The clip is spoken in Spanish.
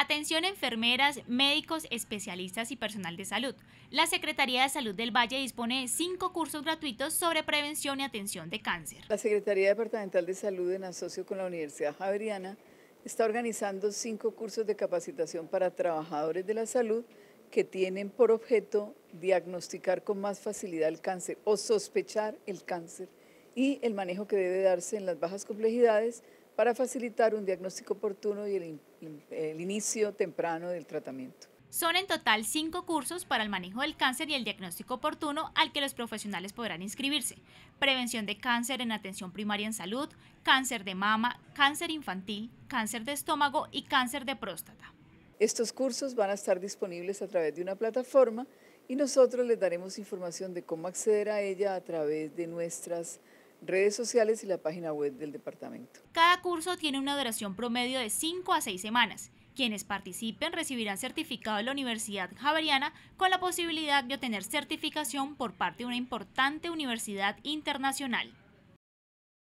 Atención enfermeras, médicos, especialistas y personal de salud. La Secretaría de Salud del Valle dispone de cinco cursos gratuitos sobre prevención y atención de cáncer. La Secretaría Departamental de Salud, en asocio con la Universidad Javeriana, está organizando cinco cursos de capacitación para trabajadores de la salud que tienen por objeto diagnosticar con más facilidad el cáncer o sospechar el cáncer y el manejo que debe darse en las bajas complejidades para facilitar un diagnóstico oportuno y el, inicio temprano del tratamiento. Son en total cinco cursos para el manejo del cáncer y el diagnóstico oportuno al que los profesionales podrán inscribirse. Prevención de cáncer en atención primaria en salud, cáncer de mama, cáncer infantil, cáncer de estómago y cáncer de próstata. Estos cursos van a estar disponibles a través de una plataforma y nosotros les daremos información de cómo acceder a ella a través de nuestras redes sociales y la página web del departamento. Cada curso tiene una duración promedio de 5 a 6 semanas. Quienes participen recibirán certificado de la Universidad Javeriana con la posibilidad de obtener certificación por parte de una importante universidad internacional.